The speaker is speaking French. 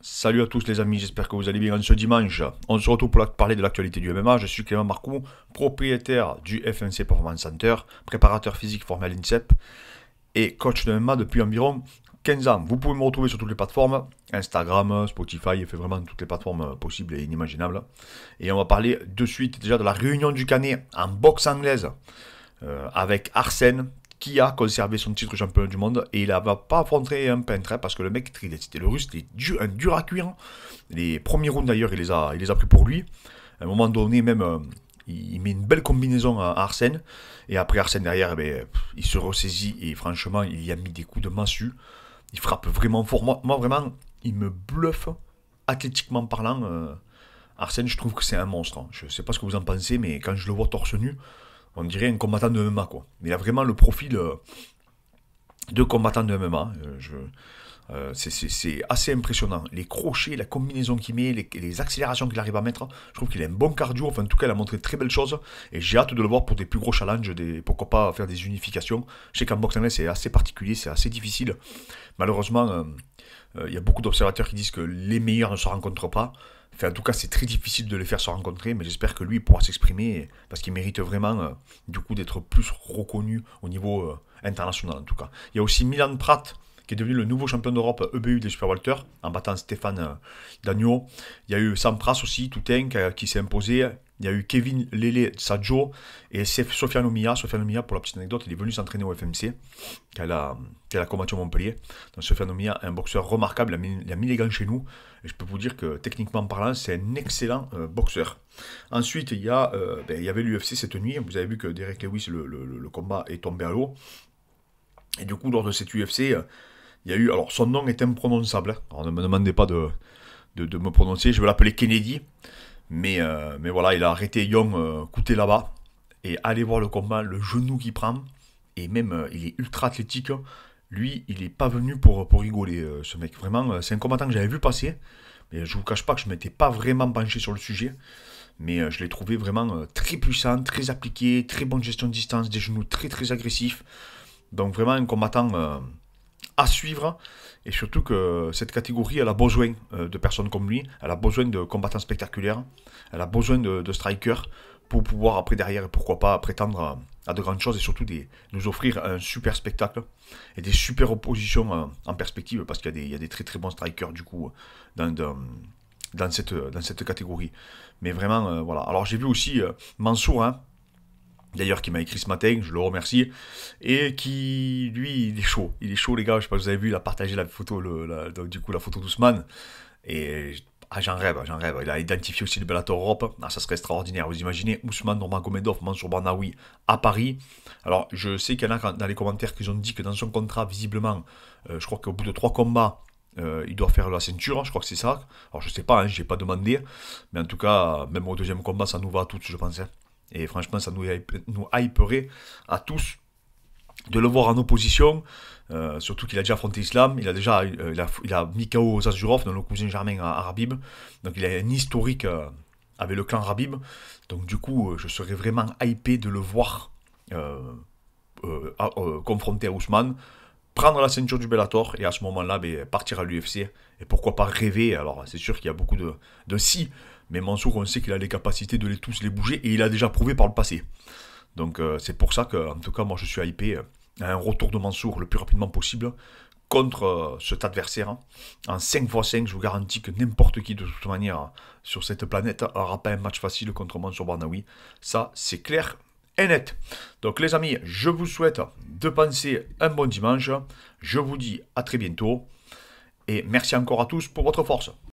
Salut à tous les amis, j'espère que vous allez bien ce dimanche. On se retrouve pour parler de l'actualité du MMA. Je suis Clément Marcou, propriétaire du FNC Performance Center, préparateur physique formé à l'INSEP et coach de MMA depuis environ 15 ans. Vous pouvez me retrouver sur toutes les plateformes, Instagram, Spotify, fait vraiment toutes les plateformes possibles et inimaginables. Et on va parler de suite déjà de la réunion du Canet en boxe anglaise euh, avec Arsène qui a conservé son titre champion du monde et il ne va pas affronter un peintre hein, parce que le mec, c'était le russe, il est un dur à cuire. Les premiers rounds d'ailleurs, il, les a, il les a pris pour lui. À un moment donné, même, euh, il met une belle combinaison à Arsène. Et après Arsène derrière, mais eh ben, il se ressaisit et franchement, il y a mis des coups de massue. Il frappe vraiment fort. Moi, vraiment, il me bluffe athlétiquement parlant. Euh, Arsène, je trouve que c'est un monstre. Hein. Je ne sais pas ce que vous en pensez, mais quand je le vois torse nu, on dirait un combattant de MMA, quoi. Il a vraiment le profil euh, de combattant de MMA. Euh, je, euh, c'est assez impressionnant. Les crochets, la combinaison qu'il met, les, accélérations qu'il arrive à mettre, je trouve qu'il a un bon cardio. Enfin, en tout cas, il a montré de très belles choses. Et j'ai hâte de le voir pour des plus gros challenges, des, pourquoi pas faire des unifications. Je sais qu'en boxe c'est assez particulier, c'est assez difficile. Malheureusement, euh, euh, il y a beaucoup d'observateurs qui disent que les meilleurs ne se rencontrent pas. Enfin, en tout cas, c'est très difficile de les faire se rencontrer, mais j'espère que lui pourra s'exprimer parce qu'il mérite vraiment, du coup, d'être plus reconnu au niveau international, en tout cas. Il y a aussi Milan Pratt qui est devenu le nouveau champion d'Europe EBU des Super Walter, en battant Stéphane euh, Dagnon. Il y a eu Sampras aussi, un, qui s'est imposé. Il y a eu Kevin Lele Saggio et Sofia Mia. Sofia Mia, pour la petite anecdote, il est venu s'entraîner au FMC, qu'elle a, a combattu à Montpellier. Donc Sofiano Mia, un boxeur remarquable, il a, mis, les gants chez nous. Et je peux vous dire que, techniquement parlant, c'est un excellent euh, boxeur. Ensuite, il y, a, euh, ben, il y avait l'UFC cette nuit. Vous avez vu que Derek Lewis, le, combat est tombé à l'eau. Et du coup, lors de cette UFC, il y a eu. Alors, son nom est imprononçable. on hein. Alors, ne me demandez pas de, de, me prononcer. Je vais l'appeler Kennedy. Mais, euh, mais voilà, il a arrêté Young euh, coûté là-bas. Et allez voir le combat, le genou qu'il prend. Et même, euh, il est ultra athlétique. Lui, il n'est pas venu pour, pour rigoler, ce mec. Vraiment, c'est un combattant que j'avais vu passer. Mais je ne vous cache pas que je ne m'étais pas vraiment penché sur le sujet. Mais je l'ai trouvé vraiment très puissant, très appliqué, très bonne gestion de distance, des genoux très très agressifs. Donc vraiment un combattant à suivre. Et surtout que cette catégorie, elle a besoin euh, de personnes comme lui, elle a besoin de combattants spectaculaires, elle a besoin de, strikers pour pouvoir après derrière et pourquoi pas prétendre à, de grandes choses et surtout des, nous offrir un super spectacle et des super oppositions en perspective parce qu'il y, a des très très bons strikers du coup dans, dans, cette, catégorie. Mais vraiment, euh, voilà. Alors j'ai vu aussi euh, Mansour, hein, D'ailleurs, qui m'a écrit ce matin, je le remercie. Et qui, lui, il est chaud. Il est chaud, les gars. Je sais pas si vous avez vu, il a partagé la photo, du coup, la photo d'Ousmane. Et ah, j'en rêve, j'en rêve. Il a identifié aussi le Bellator Europe. Ah, ça serait extraordinaire. Vous imaginez Ousmane Gomedov, Mansour Barnaoui à Paris. Alors, je sais qu'il y en a dans les commentaires qui ont dit que dans son contrat, visiblement, euh, je crois qu'au bout de trois combats, euh, il doit faire la ceinture, je crois que c'est ça. Alors, je sais pas, hein, je pas demandé. Mais en tout cas, même au deuxième combat, ça nous va à tous, je pense. Hein. Et franchement, ça nous, nous hyperait à tous de le voir en opposition, euh, surtout qu'il a déjà affronté Islam, il a déjà euh, il a, mis KO Zazurov, dans le cousin germain à, donc il a un historique euh, avec le clan Rabib, donc du coup je serais vraiment hypé de le voir confronter confronté à Ousmane, prendre la ceinture du Bellator et à ce moment-là ben, partir à l'UFC et pourquoi pas rêver, alors c'est sûr qu'il y a beaucoup de, de si, mais Mansour, on sait qu'il a les capacités de les tous les bouger et il a déjà prouvé par le passé. Donc euh, c'est pour ça que, en tout cas, moi je suis hypé euh, à un retour de Mansour le plus rapidement possible contre euh, cet adversaire. Hein. En 5x5, je vous garantis que n'importe qui de toute manière sur cette planète n'aura pas un match facile contre Mansour Barnaoui. Ça, c'est clair et net. Donc les amis, je vous souhaite de penser un bon dimanche. Je vous dis à très bientôt. Et merci encore à tous pour votre force.